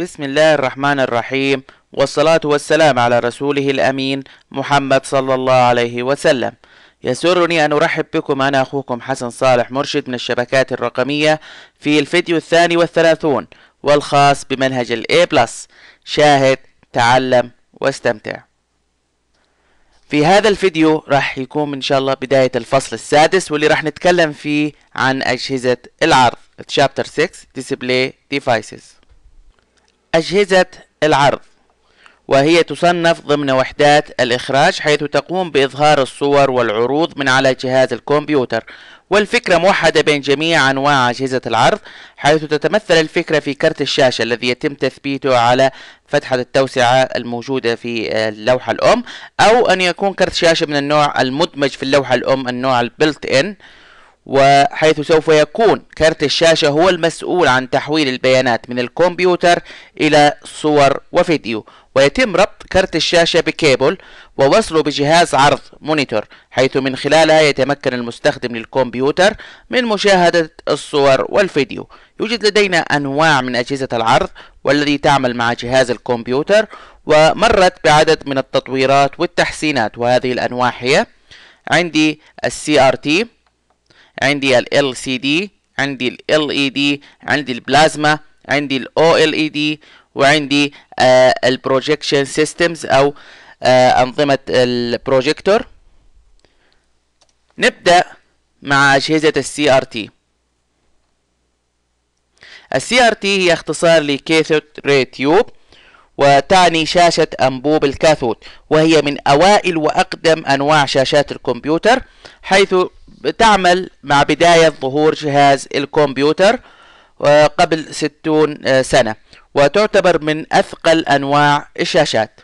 بسم الله الرحمن الرحيم والصلاة والسلام على رسوله الأمين محمد صلى الله عليه وسلم يسرني أن أرحب بكم أنا أخوكم حسن صالح مرشد من الشبكات الرقمية في الفيديو الثاني والثلاثون والخاص بمنهج الاي A+. شاهد تعلم واستمتع في هذا الفيديو راح يكون ان شاء الله بداية الفصل السادس واللي راح نتكلم فيه عن أجهزة العرض Chapter 6 Display Devices أجهزة العرض وهي تصنف ضمن وحدات الإخراج حيث تقوم بإظهار الصور والعروض من على جهاز الكمبيوتر والفكرة موحدة بين جميع أنواع أجهزة العرض حيث تتمثل الفكرة في كرت الشاشة الذي يتم تثبيته على فتحة التوسعة الموجودة في اللوحة آه، الأم أو أن يكون كرت شاشة من النوع المدمج في اللوحة الأم النوع البلت إن وحيث سوف يكون كارت الشاشة هو المسؤول عن تحويل البيانات من الكمبيوتر إلى صور وفيديو ويتم ربط كارت الشاشة بكيبل ووصله بجهاز عرض مونيتور حيث من خلالها يتمكن المستخدم للكمبيوتر من مشاهدة الصور والفيديو يوجد لدينا أنواع من أجهزة العرض والذي تعمل مع جهاز الكمبيوتر ومرت بعدد من التطويرات والتحسينات وهذه الأنواع هي عندي السي ار تي عندي ال LCD عندي ال LED عندي البلازما عندي ال OLED وعندي آه البروجيكشن سيستمز او آه انظمة البروجيكتور نبدأ مع أجهزة السي ار تي السي ار تي هي اختصار لكاثود ري تيوب وتعني شاشة أنبوب الكاثود وهي من أوائل وأقدم أنواع شاشات الكمبيوتر حيث بتعمل مع بداية ظهور جهاز الكمبيوتر آه، قبل 60 آه، سنة وتعتبر من أثقل أنواع الشاشات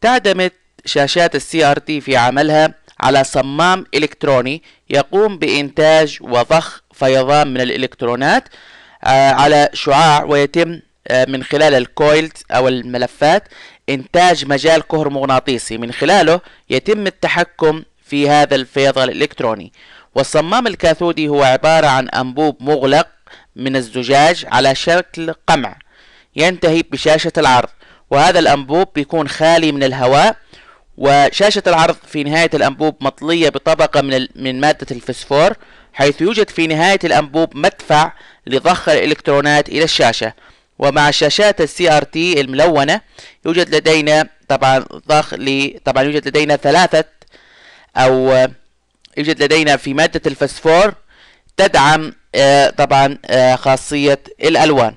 تعتمد شاشات السي ار تي في عملها على صمام إلكتروني يقوم بإنتاج وضخ فيضان من الإلكترونات آه، على شعاع ويتم من خلال الكويلت أو الملفات إنتاج مجال كهرومغناطيسي من خلاله يتم التحكم في هذا الفيض الإلكتروني والصمام الكاثودي هو عبارة عن أنبوب مغلق من الزجاج على شكل قمع ينتهي بشاشة العرض وهذا الأنبوب بيكون خالي من الهواء وشاشة العرض في نهاية الأنبوب مطلية بطبقة من, من مادة الفسفور حيث يوجد في نهاية الأنبوب مدفع لضخ الإلكترونات إلى الشاشة ومع شاشات السي ار تي الملونة يوجد لدينا طبعا ضخ طبعا يوجد لدينا ثلاثة او يوجد لدينا في مادة الفسفور تدعم آه، طبعا آه، خاصية الألوان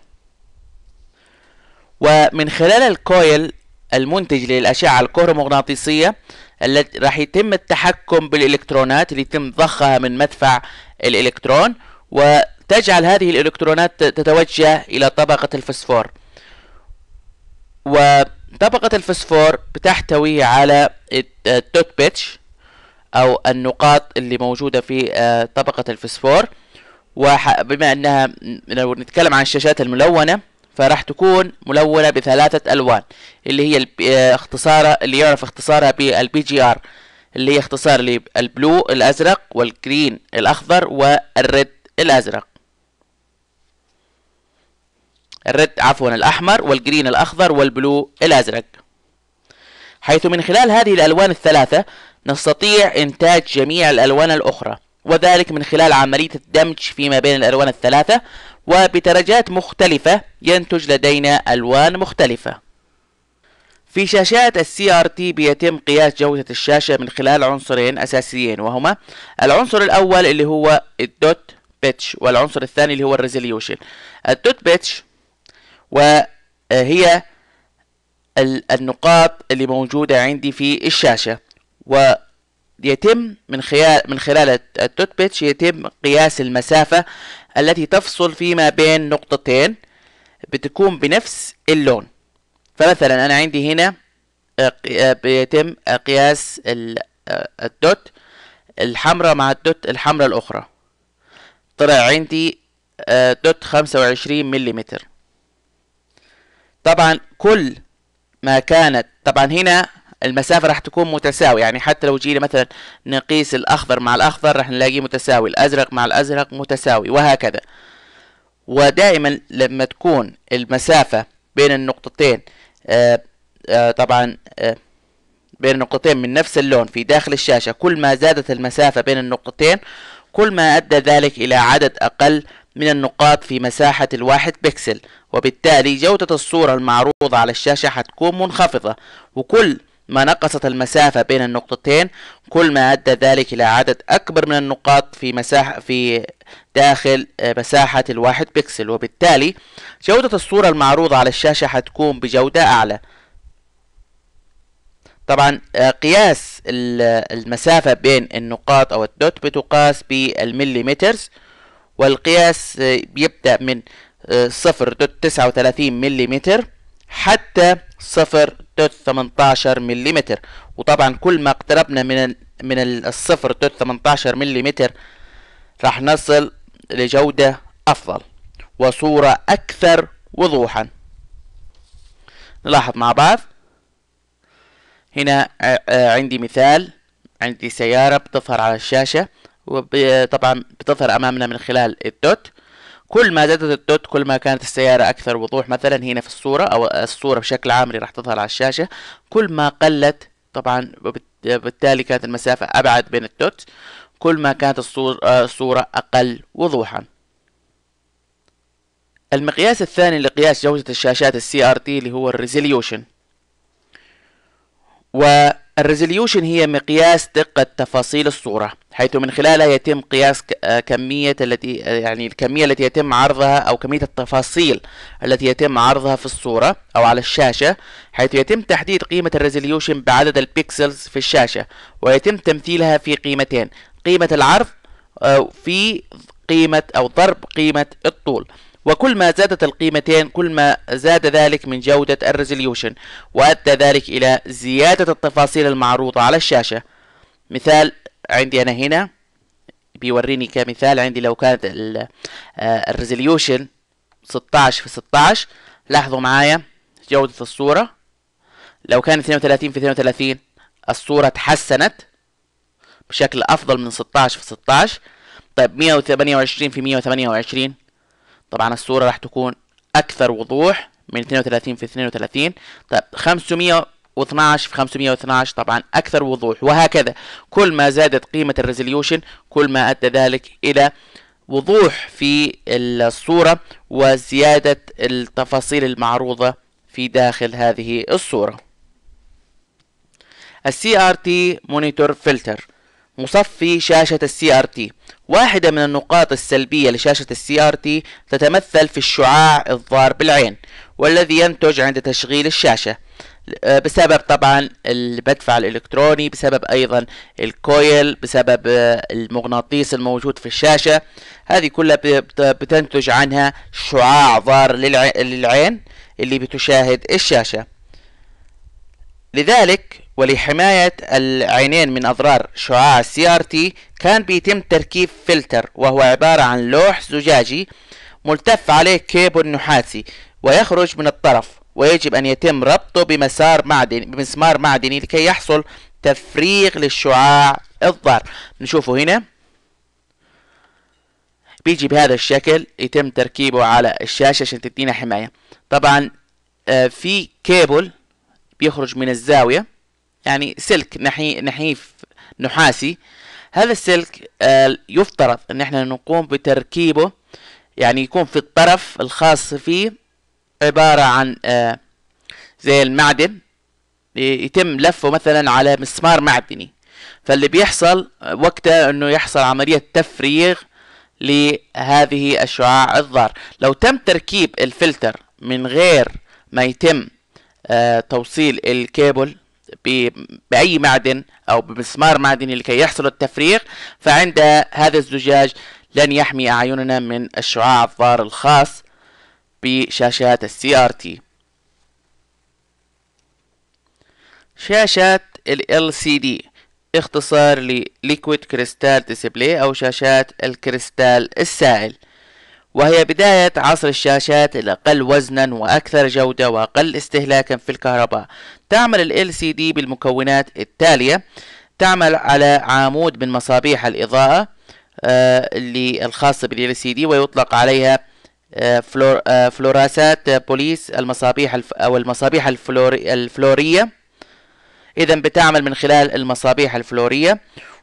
ومن خلال الكويل المنتج للأشعة الكهرومغناطيسية التي راح يتم التحكم بالإلكترونات اللي يتم ضخها من مدفع الإلكترون وتجعل هذه الإلكترونات تتوجه إلى طبقة الفسفور وطبقة الفسفور بتحتوي على التوت بيتش او النقاط اللي موجوده في آه، طبقه الفسفور وبما انها لو نتكلم عن الشاشات الملونه فراح تكون ملونه بثلاثه الوان اللي هي آه، اختصارها اللي يعرف اختصارها بالبي جي ار اللي هي اختصار للبلو الازرق والجرين الاخضر والريد الازرق الريد عفوا الاحمر والجرين الاخضر والبلو الازرق حيث من خلال هذه الالوان الثلاثه نستطيع إنتاج جميع الألوان الأخرى وذلك من خلال عملية الدمج فيما بين الألوان الثلاثة وبدرجات مختلفة ينتج لدينا ألوان مختلفة في شاشات السي ار تي بيتم قياس جودة الشاشة من خلال عنصرين أساسيين وهما العنصر الأول اللي هو الدوت بيتش والعنصر الثاني اللي هو الريزوليوشن الدوت بيتش وهي النقاط اللي موجودة عندي في الشاشة ويتم من خلال من خلال التوت بيتش يتم قياس المسافة التي تفصل فيما بين نقطتين بتكون بنفس اللون فمثلا أنا عندي هنا بيتم آه، آه، آه، قياس الدوت الحمراء مع الدوت الحمراء الأخرى طلع عندي دوت خمسة وعشرين مليمتر طبعا كل ما كانت طبعا هنا المسافه راح تكون متساويه يعني حتى لو جينا مثلا نقيس الاخضر مع الاخضر راح نلاقيه متساوي الازرق مع الازرق متساوي وهكذا ودائما لما تكون المسافه بين النقطتين آآ آه، آآ آه، طبعا آآ آه، بين النقطتين من نفس اللون في داخل الشاشه كل ما زادت المسافه بين النقطتين كل ما ادى ذلك الى عدد اقل من النقاط في مساحة الواحد بكسل وبالتالي جودة الصورة المعروضة على الشاشة حتكون منخفضة وكل ما نقصت المسافة بين النقطتين كل ما أدى ذلك إلى عدد أكبر من النقاط في مساحة في داخل آه، مساحة الواحد بكسل وبالتالي جودة الصورة المعروضة على الشاشة حتكون بجودة أعلى طبعا آه، قياس المسافة بين النقاط أو الدوت بتقاس بالمليمترز والقياس بيبدأ آه، من صفر دوت تسعة وثلاثين مليمتر حتى 0.18 ملم وطبعا كل ما اقتربنا من من الصفر 0.18 ملم راح نصل لجودة أفضل وصورة أكثر وضوحا نلاحظ مع بعض هنا آه، آه، عندي مثال عندي سيارة بتظهر على الشاشة وطبعا بتظهر أمامنا من خلال الدوت كل ما زادت الدوت كل ما كانت السيارة أكثر وضوح مثلا هنا في الصورة أو الصورة بشكل عام اللي راح تظهر على الشاشة كل ما قلت طبعا بالتالي كانت المسافة أبعد بين الدوت كل ما كانت الصورة أقل وضوحا المقياس الثاني لقياس جودة الشاشات السي ار تي اللي هو الريزوليوشن و الريزوليوشن هي مقياس دقة تفاصيل الصورة حيث من خلالها يتم قياس آه، كمية التي آه، يعني الكمية التي يتم عرضها أو كمية التفاصيل التي يتم عرضها في الصورة أو على الشاشة حيث يتم تحديد قيمة الريزوليوشن بعدد البيكسلز في الشاشة ويتم تمثيلها في قيمتين قيمة العرض آه، في قيمة أو ضرب قيمة الطول وكل ما زادت القيمتين كل ما زاد ذلك من جودة الريزوليوشن وأدى ذلك إلى زيادة التفاصيل المعروضة على الشاشة مثال عندي أنا هنا بيوريني كمثال عندي لو كانت آه، الريزوليوشن 16 في 16 لاحظوا معايا جودة الصورة لو كان 32 في 32 الصورة تحسنت بشكل أفضل من 16 في 16 طيب 128 في 128 طبعا الصورة راح تكون أكثر وضوح من 32 في 32 طيب 512 في 512 طبعا أكثر وضوح وهكذا كل ما زادت قيمة الريزوليوشن كل ما أدى ذلك إلى وضوح في الصورة وزيادة التفاصيل المعروضة في داخل هذه الصورة السي ار تي مونيتور فلتر مصفي شاشة السي ار تي واحدة من النقاط السلبية لشاشة السي ار تي تتمثل في الشعاع الضار بالعين والذي ينتج عند تشغيل الشاشة آه، بسبب طبعا المدفع الالكتروني بسبب ايضا الكويل بسبب آه، المغناطيس الموجود في الشاشة هذه كلها بتنتج عنها شعاع ضار للعين اللي بتشاهد الشاشة لذلك ولحماية العينين من أضرار شعاع السي ار تي كان بيتم تركيب فلتر وهو عبارة عن لوح زجاجي ملتف عليه كيبل نحاسي ويخرج من الطرف ويجب أن يتم ربطه بمسار معدني بمسمار معدني لكي يحصل تفريغ للشعاع الضار نشوفه هنا بيجي بهذا الشكل يتم تركيبه على الشاشة عشان تدينا حماية طبعا آه، في كيبل بيخرج من الزاوية يعني سلك نحي نحيف نحاسي هذا السلك آه، يفترض ان احنا نقوم بتركيبه يعني يكون في الطرف الخاص فيه عبارة عن آه، زي المعدن يتم لفه مثلا على مسمار معدني فاللي بيحصل وقتها انه يحصل عملية تفريغ لهذه الشعاع الضار لو تم تركيب الفلتر من غير ما يتم آه، توصيل الكيبل باي معدن او بمسمار معدني لكي يحصل التفريغ فعند هذا الزجاج لن يحمي اعيننا من الشعاع الضار الخاص بشاشات السي ار تي شاشات ال LCD اختصار ل Liquid Crystal Display او شاشات الكريستال السائل وهي بداية عصر الشاشات الأقل وزنا وأكثر جودة وأقل استهلاكا في الكهرباء تعمل ال LCD بالمكونات التالية تعمل على عمود من مصابيح الإضاءة آه، اللي الخاصة بال LCD ويطلق عليها آه، آه، فلوراسات بوليس المصابيح الف أو المصابيح الفلورية إذا بتعمل من خلال المصابيح الفلورية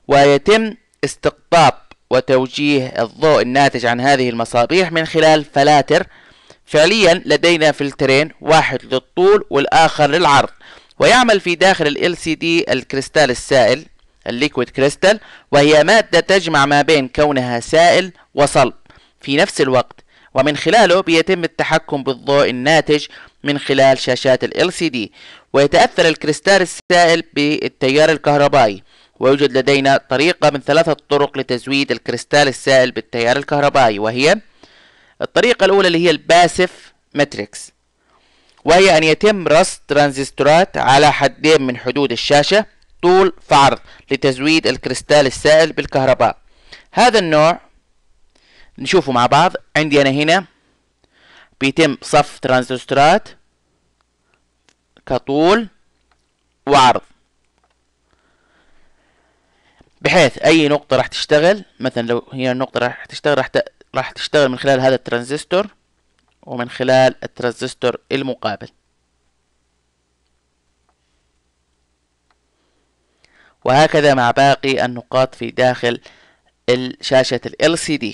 ويتم استقطاب وتوجيه الضوء الناتج عن هذه المصابيح من خلال فلاتر فعليا لدينا فلترين واحد للطول والآخر للعرض ويعمل في داخل ال LCD الكريستال السائل الليكويد كريستال وهي مادة تجمع ما بين كونها سائل وصلب في نفس الوقت ومن خلاله بيتم التحكم بالضوء الناتج من خلال شاشات ال LCD ويتأثر الكريستال السائل بالتيار الكهربائي ويوجد لدينا طريقة من ثلاثة طرق لتزويد الكريستال السائل بالتيار الكهربائي وهي الطريقة الأولى اللي هي الباسف ماتريكس وهي أن يتم رص ترانزستورات على حدين من حدود الشاشة طول فعرض لتزويد الكريستال السائل بالكهرباء هذا النوع نشوفه مع بعض عندي أنا هنا بيتم صف ترانزستورات كطول وعرض بحيث اي نقطه راح تشتغل مثلا لو هي النقطه راح تشتغل راح راح تشتغل من خلال هذا الترانزستور ومن خلال الترانزستور المقابل وهكذا مع باقي النقاط في داخل شاشة ال LCD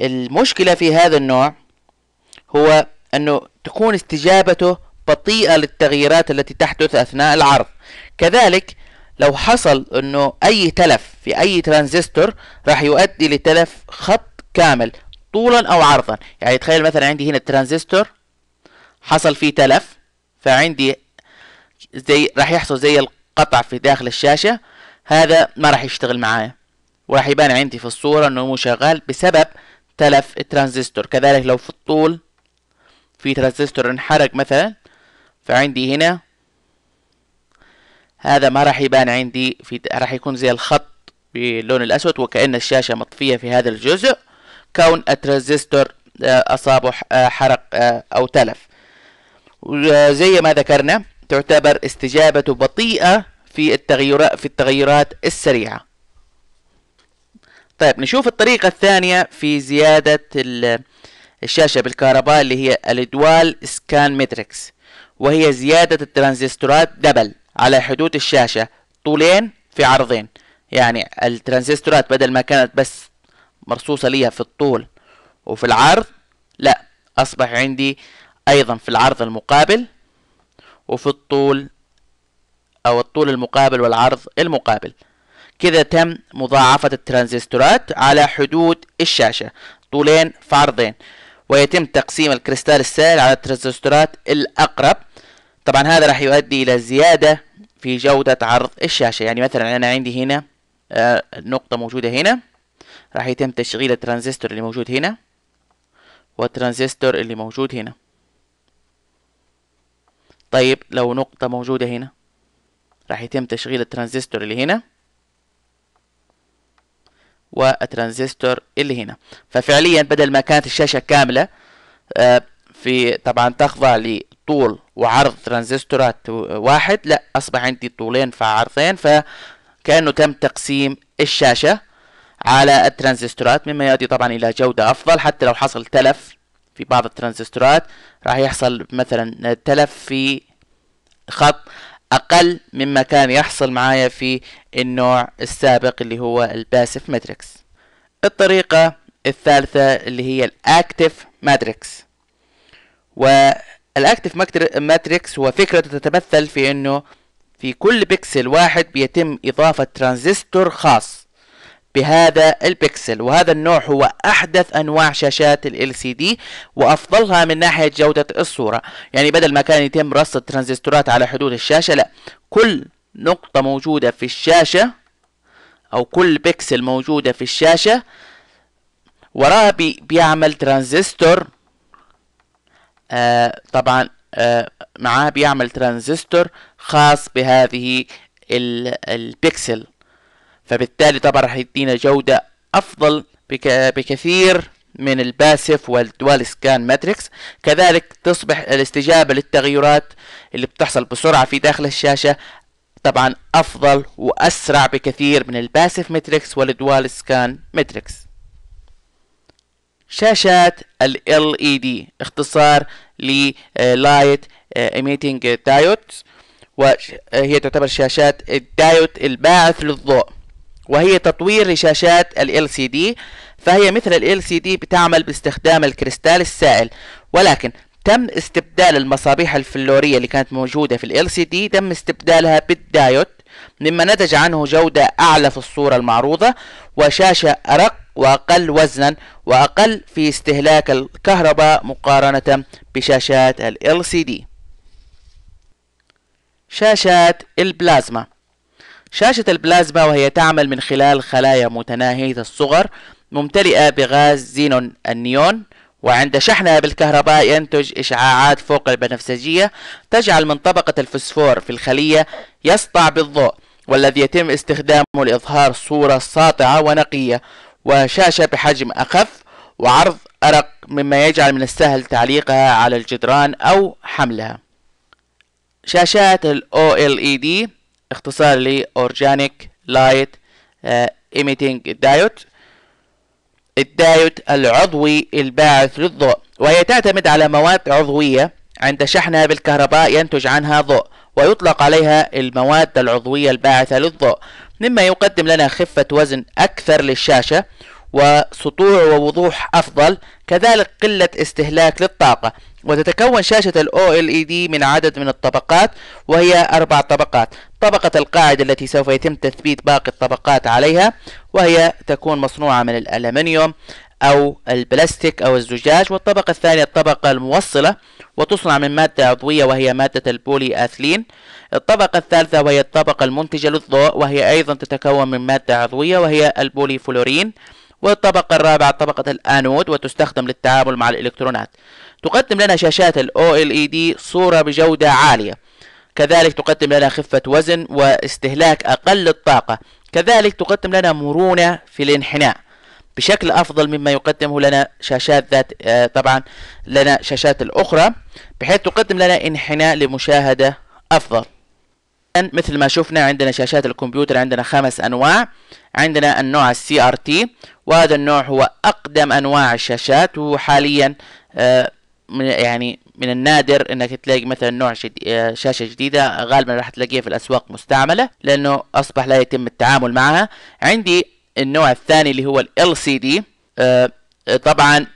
المشكلة في هذا النوع هو أنه تكون استجابته بطيئة للتغييرات التي تحدث أثناء العرض كذلك لو حصل انه اي تلف في اي ترانزستور راح يؤدي لتلف خط كامل طولا او عرضا يعني تخيل مثلا عندي هنا الترانزستور حصل فيه تلف فعندي زي راح يحصل زي القطع في داخل الشاشة هذا ما راح يشتغل معايا وراح يبان عندي في الصورة انه مو شغال بسبب تلف الترانزستور كذلك لو في الطول في ترانزستور انحرق مثلا فعندي هنا هذا ما راح يبان عندي في راح يكون زي الخط باللون الأسود وكأن الشاشة مطفية في هذا الجزء كون الترانزستور آه، أصابه آه، حرق آه، أو تلف وزي ما ذكرنا تعتبر استجابته بطيئة في التغيرات في التغيرات السريعة طيب نشوف الطريقة الثانية في زيادة الشاشة بالكهرباء اللي هي الادوال سكان ماتريكس وهي زيادة الترانزستورات دبل على حدود الشاشة طولين في عرضين يعني الترانزستورات بدل ما كانت بس مرصوصة ليها في الطول وفي العرض لا أصبح عندي أيضا في العرض المقابل وفي الطول أو الطول المقابل والعرض المقابل كذا تم مضاعفة الترانزستورات على حدود الشاشة طولين في عرضين ويتم تقسيم الكريستال السائل على الترانزستورات الأقرب طبعا هذا راح يؤدي إلى زيادة في جودة عرض الشاشة يعني مثلا أنا عندي هنا آه، نقطة موجودة هنا راح يتم تشغيل الترانزستور اللي موجود هنا والترانزستور اللي موجود هنا طيب لو نقطة موجودة هنا راح يتم تشغيل الترانزستور اللي هنا والترانزستور اللي هنا ففعليا بدل ما كانت الشاشة كاملة آه، في طبعا تخضع طول وعرض ترانزستورات واحد لا أصبح عندي طولين فعرضين فكأنه تم تقسيم الشاشة على الترانزستورات مما يؤدي طبعا إلى جودة أفضل حتى لو حصل تلف في بعض الترانزستورات راح يحصل مثلا تلف في خط أقل مما كان يحصل معايا في النوع السابق اللي هو الباسف ماتريكس الطريقة الثالثة اللي هي الأكتف ماتريكس و الاكتف ماتريكس هو فكرة تتمثل في انه في كل بكسل واحد بيتم اضافة ترانزستور خاص بهذا البكسل وهذا النوع هو احدث انواع شاشات ال LCD وافضلها من ناحية جودة الصورة يعني بدل ما كان يتم رص الترانزستورات على حدود الشاشة لا كل نقطة موجودة في الشاشة او كل بكسل موجودة في الشاشة وراها بيعمل ترانزستور آه، طبعا آه، معاه بيعمل ترانزستور خاص بهذه البكسل فبالتالي طبعا راح يدينا جودة أفضل بكثير من الباسف والدوال سكان ماتريكس كذلك تصبح الاستجابة للتغيرات اللي بتحصل بسرعة في داخل الشاشة طبعا أفضل وأسرع بكثير من الباسف ماتريكس والدوال سكان ماتريكس شاشات ال LED اختصار ل آه، Light آه، Emitting Diodes وهي آه، تعتبر شاشات الدايود الباعث للضوء وهي تطوير لشاشات ال LCD فهي مثل ال LCD بتعمل باستخدام الكريستال السائل ولكن تم استبدال المصابيح الفلورية اللي كانت موجودة في ال LCD تم استبدالها بالدايود مما نتج عنه جودة أعلى في الصورة المعروضة وشاشة أرق وأقل وزنا وأقل في استهلاك الكهرباء مقارنة بشاشات ال LCD شاشات البلازما شاشة البلازما وهي تعمل من خلال خلايا متناهية الصغر ممتلئة بغاز زينون النيون وعند شحنها بالكهرباء ينتج إشعاعات فوق البنفسجية تجعل من طبقة الفسفور في الخلية يسطع بالضوء والذي يتم استخدامه لإظهار صورة ساطعة ونقية وشاشة بحجم أخف وعرض أرق مما يجعل من السهل تعليقها على الجدران أو حملها شاشات ال OLED اختصار ل Organic Light uh, Emitting Diode الدايود العضوي الباعث للضوء وهي تعتمد على مواد عضوية عند شحنها بالكهرباء ينتج عنها ضوء ويطلق عليها المواد العضوية الباعثة للضوء مما يقدم لنا خفة وزن أكثر للشاشة وسطوع ووضوح أفضل كذلك قلة استهلاك للطاقة وتتكون شاشة الـ OLED من عدد من الطبقات وهي أربع طبقات طبقة القاعدة التي سوف يتم تثبيت باقي الطبقات عليها وهي تكون مصنوعة من الألمنيوم أو البلاستيك أو الزجاج والطبقة الثانية الطبقة الموصلة وتصنع من مادة عضوية وهي مادة البولي أثلين الطبقة الثالثة وهي الطبقة المنتجة للضوء وهي أيضا تتكون من مادة عضوية وهي البولي فلورين والطبقة الرابعة طبقة الأنود وتستخدم للتعامل مع الإلكترونات تقدم لنا شاشات الـ OLED صورة بجودة عالية كذلك تقدم لنا خفة وزن واستهلاك أقل الطاقة كذلك تقدم لنا مرونة في الانحناء بشكل أفضل مما يقدمه لنا شاشات ذات آه، طبعا لنا شاشات الأخرى بحيث تقدم لنا انحناء لمشاهدة أفضل مثل ما شفنا عندنا شاشات الكمبيوتر عندنا خمس أنواع عندنا النوع السي ار تي وهذا النوع هو أقدم أنواع الشاشات وحاليا آه، من يعني من النادر انك تلاقي مثلا نوع آه، شاشه جديده غالبا راح تلاقيها في الاسواق مستعمله لانه اصبح لا يتم التعامل معها عندي النوع الثاني اللي هو ال LCD آه، آه، طبعا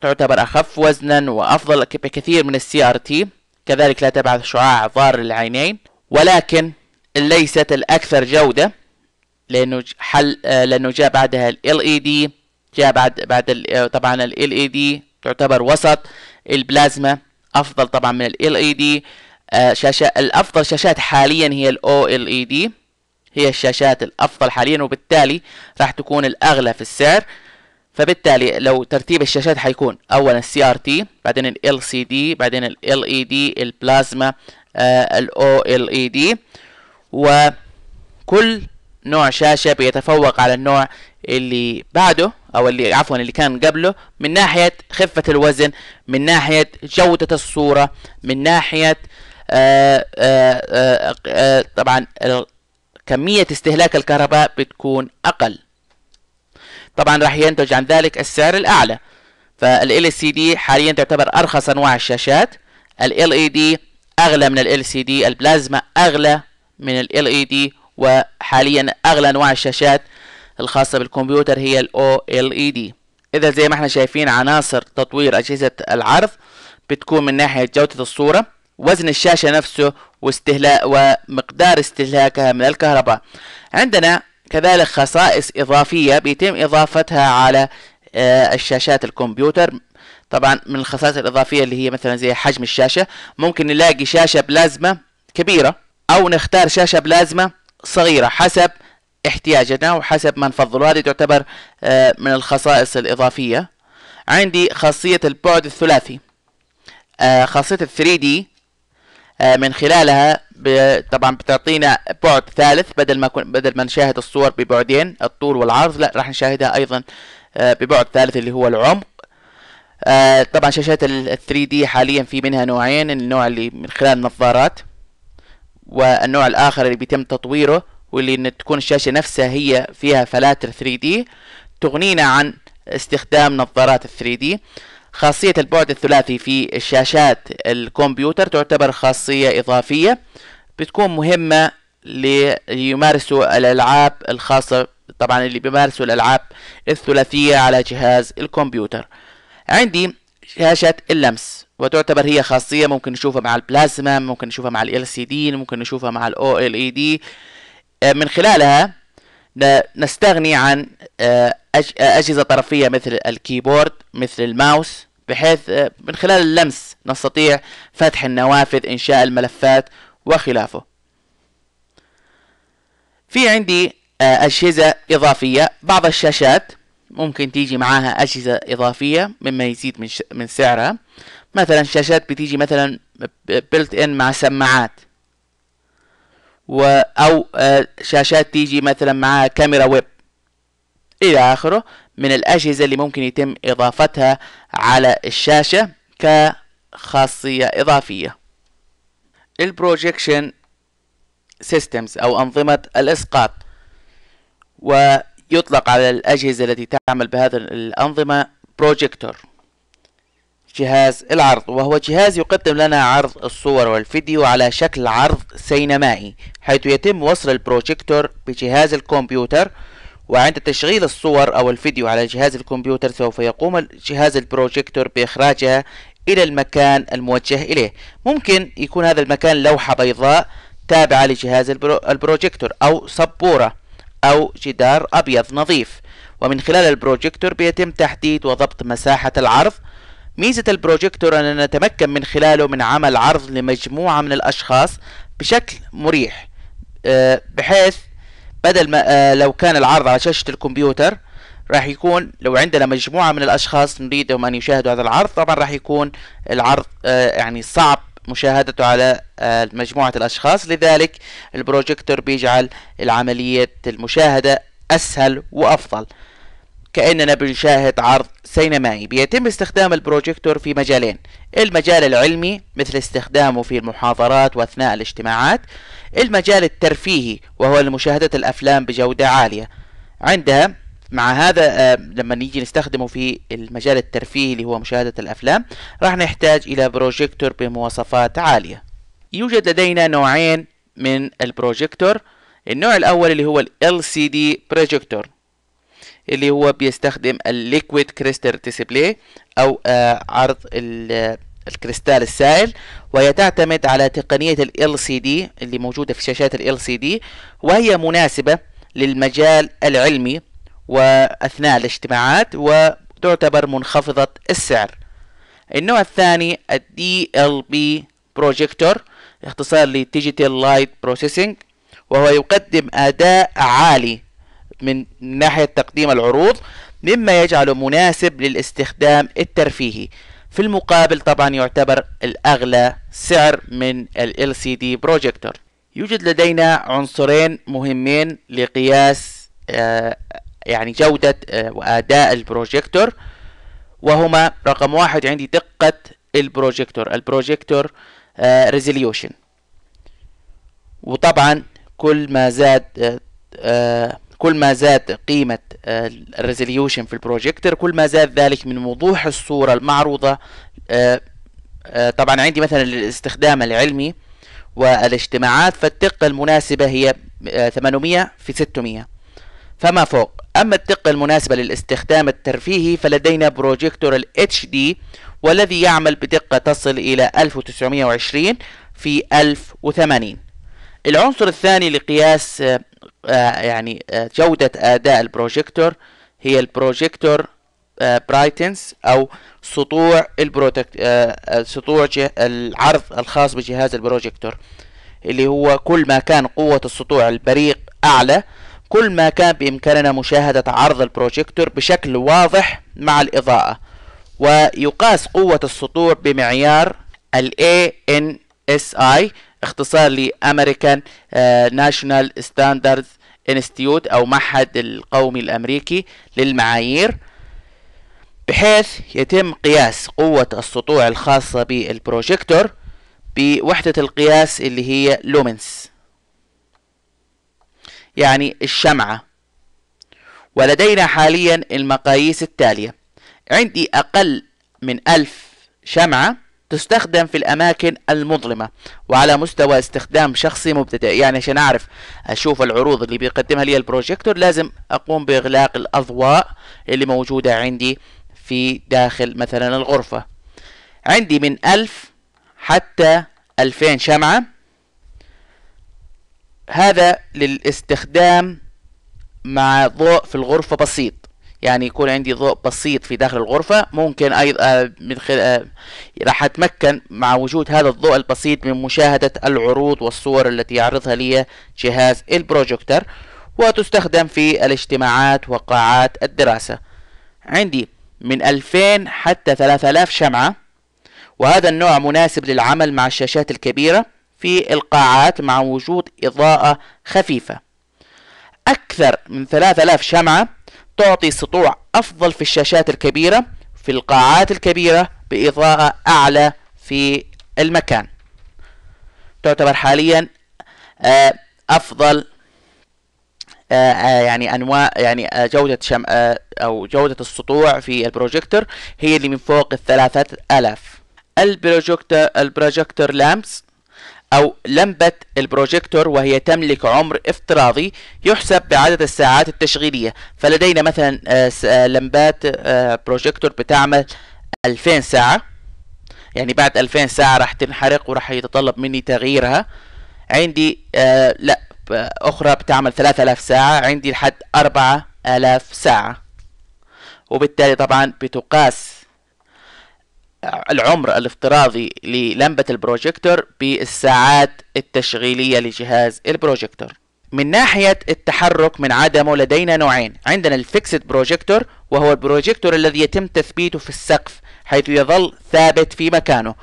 تعتبر أخف وزنا وأفضل بكثير من السي ار تي كذلك لا تبعث شعاع ضار للعينين ولكن ليست الأكثر جودة لأنه حل آه، لأنه جاء بعدها ال اي دي e جاء بعد بعد طبعا ال اي دي e تعتبر وسط البلازما أفضل طبعا من ال e اي دي شاشة الأفضل شاشات حاليا هي ال OLED ال اي دي هي الشاشات الافضل حاليا وبالتالي راح تكون الاغلى في السعر فبالتالي لو ترتيب الشاشات حيكون اولا السي ار تي بعدين ال سي دي بعدين ال اي دي البلازما الاو ال اي آه، دي e وكل نوع شاشة بيتفوق على النوع اللي بعده او اللي عفوا اللي كان قبله من ناحية خفة الوزن من ناحية جودة الصورة من ناحية آآ آه، آآ آه، آآ طبعا كمية استهلاك الكهرباء بتكون أقل طبعا راح ينتج عن ذلك السعر الأعلى فال LCD حاليا تعتبر أرخص أنواع الشاشات ال LED أغلى من ال LCD البلازما أغلى من ال LED وحاليا أغلى أنواع الشاشات الخاصة بالكمبيوتر هي ال OLED إذا زي ما احنا شايفين عناصر تطوير أجهزة العرض بتكون من ناحية جودة الصورة وزن الشاشة نفسه واستهلاك ومقدار استهلاكها من الكهرباء عندنا كذلك خصائص إضافية بيتم إضافتها على آه، الشاشات الكمبيوتر طبعا من الخصائص الإضافية اللي هي مثلا زي حجم الشاشة ممكن نلاقي شاشة بلازما كبيرة أو نختار شاشة بلازما صغيرة حسب احتياجنا وحسب ما نفضله هذه تعتبر آه، من الخصائص الإضافية عندي خاصية البعد الثلاثي آه، خاصية 3D آه، من خلالها طبعا بتعطينا بعد ثالث بدل ما بدل ما نشاهد الصور ببعدين الطول والعرض لا راح نشاهدها ايضا آه، ببعد ثالث اللي هو العمق آه، طبعا شاشات ال 3 d حاليا في منها نوعين النوع اللي من خلال النظارات والنوع الاخر اللي بيتم تطويره واللي ان تكون الشاشه نفسها هي فيها فلاتر 3 d تغنينا عن استخدام نظارات ال 3 d خاصية البعد الثلاثي في الشاشات الكمبيوتر تعتبر خاصية إضافية بتكون مهمة ليمارسوا الألعاب الخاصة طبعا اللي بيمارسوا الألعاب الثلاثية على جهاز الكمبيوتر عندي شاشة اللمس وتعتبر هي خاصية ممكن نشوفها مع البلازما ممكن نشوفها مع ال LCD ممكن نشوفها مع ال OLED آه، من خلالها نستغني عن آه، آه، أجهزة طرفية مثل الكيبورد مثل الماوس بحيث آه، من خلال اللمس نستطيع فتح النوافذ إنشاء الملفات وخلافه في عندي أجهزة إضافية بعض الشاشات ممكن تيجي معاها أجهزة إضافية مما يزيد من, سعرها مثلا شاشات بتيجي مثلا بلت إن مع سماعات و او آه، شاشات تيجي مثلا معها كاميرا ويب الى اخره من الاجهزه اللي ممكن يتم اضافتها على الشاشه كخاصيه اضافيه البروجكشن سيستمز او انظمه الاسقاط ويطلق على الاجهزه التي تعمل بهذه الانظمه بروجيكتور جهاز العرض وهو جهاز يقدم لنا عرض الصور والفيديو على شكل عرض سينمائي حيث يتم وصل البروجيكتور بجهاز الكمبيوتر وعند تشغيل الصور أو الفيديو على جهاز الكمبيوتر سوف يقوم جهاز البروجيكتور بإخراجها إلى المكان الموجه إليه ممكن يكون هذا المكان لوحة بيضاء تابعة لجهاز البروجيكتور أو سبورة أو جدار أبيض نظيف ومن خلال البروجيكتور بيتم تحديد وضبط مساحة العرض ميزة البروجيكتور أننا نتمكن من خلاله من عمل عرض لمجموعة من الأشخاص بشكل مريح آه، بحيث بدل ما آه، لو كان العرض على شاشة الكمبيوتر راح يكون لو عندنا مجموعة من الأشخاص نريدهم أن يشاهدوا هذا العرض طبعا راح يكون العرض آه، يعني صعب مشاهدته على مجموعة الأشخاص لذلك البروجيكتور بيجعل العملية المشاهدة أسهل وأفضل كأننا بنشاهد عرض سينمائي بيتم استخدام البروجيكتور في مجالين المجال العلمي مثل استخدامه في المحاضرات وأثناء الاجتماعات المجال الترفيهي وهو لمشاهدة الأفلام بجودة عالية عندها مع هذا آه، لما نيجي نستخدمه في المجال الترفيهي اللي هو مشاهدة الأفلام راح نحتاج إلى بروجيكتور بمواصفات عالية يوجد لدينا نوعين من البروجيكتور النوع الأول اللي هو ال LCD بروجيكتور اللي هو بيستخدم الليكويد كريستال ديسبلاي او آه، عرض آه، الكريستال السائل وهي تعتمد على تقنية ال LCD اللي موجودة في شاشات ال LCD وهي مناسبة للمجال العلمي وأثناء الاجتماعات وتعتبر منخفضة السعر النوع الثاني ال DLP بروجيكتور اختصار لـ Digital Light Processing وهو يقدم أداء عالي من ناحية تقديم العروض مما يجعله مناسب للاستخدام الترفيهي في المقابل طبعا يعتبر الأغلى سعر من ال LCD بروجيكتور يوجد لدينا عنصرين مهمين لقياس آه، يعني جودة آه، وأداء البروجيكتور وهما رقم واحد عندي دقة البروجيكتور البروجيكتور ريزوليوشن آه، وطبعا كل ما زاد كل ما زاد قيمة آه، الريزوليوشن في البروجيكتور كل ما زاد ذلك من وضوح الصورة المعروضة آه، آه، طبعا عندي مثلا الاستخدام العلمي والاجتماعات فالدقة المناسبة هي 800 في 600 فما فوق أما الدقة المناسبة للاستخدام الترفيهي فلدينا بروجيكتور ال HD والذي يعمل بدقة تصل إلى 1920 في 1080 العنصر الثاني لقياس آه، يعني آه، جودة أداء البروجيكتور هي البروجيكتور برايتنس آه، أو سطوع البروتكت سطوع العرض الخاص بجهاز البروجيكتور اللي هو كل ما كان قوة السطوع البريق أعلى كل ما كان بإمكاننا مشاهدة عرض البروجيكتور بشكل واضح مع الإضاءة ويقاس قوة السطوع بمعيار ال ANSI اختصار لامريكان ناشونال ستاندردز انستيوت او معهد القومي الامريكي للمعايير بحيث يتم قياس قوة السطوع الخاصة بالبروجيكتور بوحدة القياس اللي هي لومنس يعني الشمعة ولدينا حاليا المقاييس التالية عندي أقل من ألف شمعة تستخدم في الأماكن المظلمة وعلى مستوى استخدام شخصي مبتدئ يعني عشان أعرف أشوف العروض اللي بيقدمها لي البروجيكتور لازم أقوم بإغلاق الأضواء اللي موجودة عندي في داخل مثلا الغرفة عندي من ألف حتى ألفين شمعة هذا للاستخدام مع ضوء في الغرفة بسيط يعني يكون عندي ضوء بسيط في داخل الغرفة ممكن أيضا آه، من خلال آه، راح أتمكن مع وجود هذا الضوء البسيط من مشاهدة العروض والصور التي يعرضها لي جهاز البروجكتر وتستخدم في الاجتماعات وقاعات الدراسة عندي من 2000 حتى 3000 شمعة وهذا النوع مناسب للعمل مع الشاشات الكبيرة في القاعات مع وجود إضاءة خفيفة أكثر من 3000 شمعة تعطي سطوع أفضل في الشاشات الكبيرة في القاعات الكبيرة بإضاءة أعلى في المكان تعتبر حاليا آه، أفضل آه، آه، يعني انواع يعني جودة شم او جودة السطوع في البروجيكتور هي اللي من فوق الثلاثة آلاف البروجيكتور البروجيكتور لامبس أو لمبة البروجيكتور وهي تملك عمر افتراضي يحسب بعدد الساعات التشغيلية فلدينا مثلا آه، آه، لمبات آه، بروجيكتور بتعمل 2000 ساعة يعني بعد 2000 ساعة راح تنحرق وراح يتطلب مني تغييرها عندي لا أخرى بتعمل 3000 ساعة عندي لحد 4000 ساعة وبالتالي طبعا بتقاس العمر الافتراضي للمبة البروجيكتور بالساعات التشغيلية لجهاز البروجيكتور من ناحية التحرك من عدمه لدينا نوعين عندنا الفيكسد بروجيكتور وهو البروجيكتور الذي يتم تثبيته في السقف حيث يظل ثابت في مكانه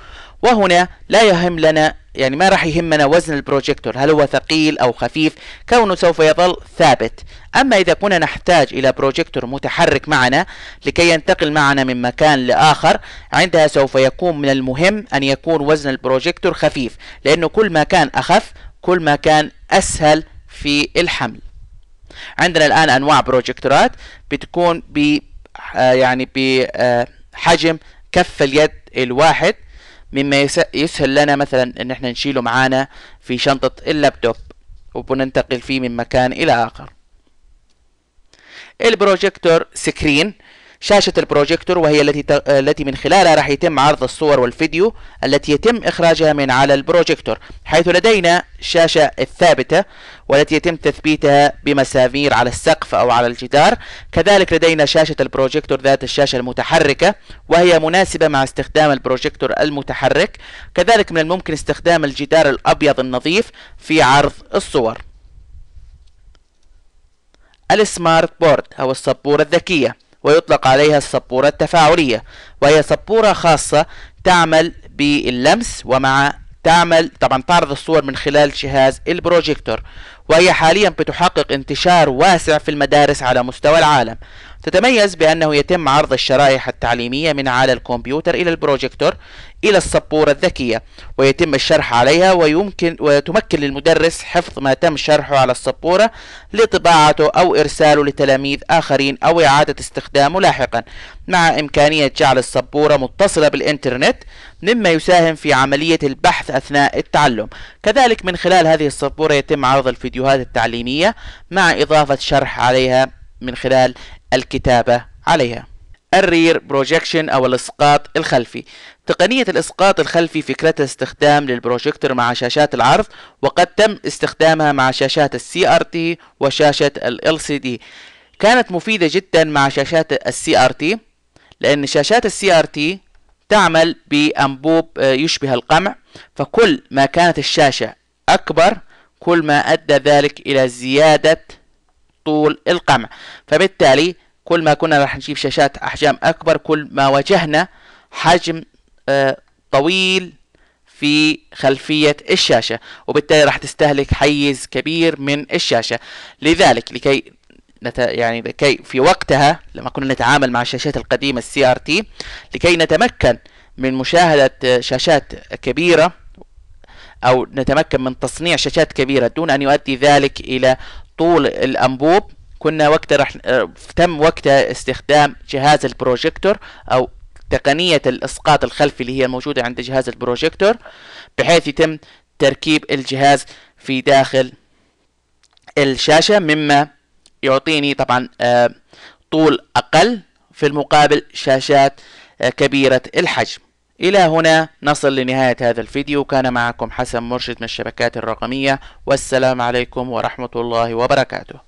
وهنا لا يهم لنا يعني ما راح يهمنا وزن البروجيكتور هل هو ثقيل أو خفيف كونه سوف يظل ثابت أما إذا كنا نحتاج إلى بروجيكتور متحرك معنا لكي ينتقل معنا من مكان لآخر عندها سوف يكون من المهم أن يكون وزن البروجيكتور خفيف لأنه كل ما كان أخف كل ما كان أسهل في الحمل عندنا الآن أنواع بروجيكتورات بتكون ب آه، يعني بحجم آه، كف اليد الواحد مما يسهل لنا مثلا ان احنا نشيله معانا في شنطة اللابتوب وبننتقل فيه من مكان الى اخر البروجيكتور سكرين شاشة البروجيكتور وهي التي التي من خلالها راح يتم عرض الصور والفيديو التي يتم إخراجها من على البروجيكتور حيث لدينا الشاشة الثابتة والتي يتم تثبيتها بمسامير على السقف أو على الجدار كذلك لدينا شاشة البروجيكتور ذات الشاشة المتحركة وهي مناسبة مع استخدام البروجيكتور المتحرك كذلك من الممكن استخدام الجدار الأبيض النظيف في عرض الصور السمارت بورد أو السبورة الذكية ويطلق عليها السبورة التفاعلية وهي سبورة خاصة تعمل باللمس ومع تعمل طبعا تعرض الصور من خلال جهاز البروجيكتور وهي حاليا بتحقق انتشار واسع في المدارس على مستوى العالم تتميز بأنه يتم عرض الشرائح التعليمية من على الكمبيوتر إلى البروجيكتور إلى السبورة الذكية ويتم الشرح عليها ويمكن وتمكن للمدرس حفظ ما تم شرحه على السبورة لطباعته أو إرساله لتلاميذ آخرين أو إعادة استخدامه لاحقا مع إمكانية جعل السبورة متصلة بالإنترنت مما يساهم في عملية البحث أثناء التعلم كذلك من خلال هذه السبورة يتم عرض الفيديوهات التعليمية مع إضافة شرح عليها من خلال الكتابة عليها الرير بروجيكشن أو الإسقاط الخلفي تقنية الإسقاط الخلفي فكرتها استخدام للبروجيكتور مع شاشات العرض وقد تم استخدامها مع شاشات السي ار تي وشاشة ال سي دي كانت مفيدة جدا مع شاشات السي ار تي لأن شاشات السي ار تي تعمل بأنبوب آه، يشبه القمع فكل ما كانت الشاشة أكبر كل ما أدى ذلك إلى زيادة طول القمع فبالتالي كل ما كنا راح نجيب شاشات أحجام أكبر كل ما واجهنا حجم آه، طويل في خلفية الشاشة وبالتالي راح تستهلك حيز كبير من الشاشة لذلك لكي نت... يعني لكي في وقتها لما كنا نتعامل مع الشاشات القديمة السي ار تي لكي نتمكن من مشاهدة شاشات كبيرة أو نتمكن من تصنيع شاشات كبيرة دون أن يؤدي ذلك إلى طول الأنبوب كنا وقتها آه، تم وقتها استخدام جهاز البروجيكتور أو تقنية الإسقاط الخلفي اللي هي الموجودة عند جهاز البروجيكتور بحيث يتم تركيب الجهاز في داخل الشاشة مما يعطيني طبعا آه، طول أقل في المقابل شاشات آه، كبيرة الحجم إلى هنا نصل لنهاية هذا الفيديو كان معكم حسن مرشد من الشبكات الرقمية والسلام عليكم ورحمة الله وبركاته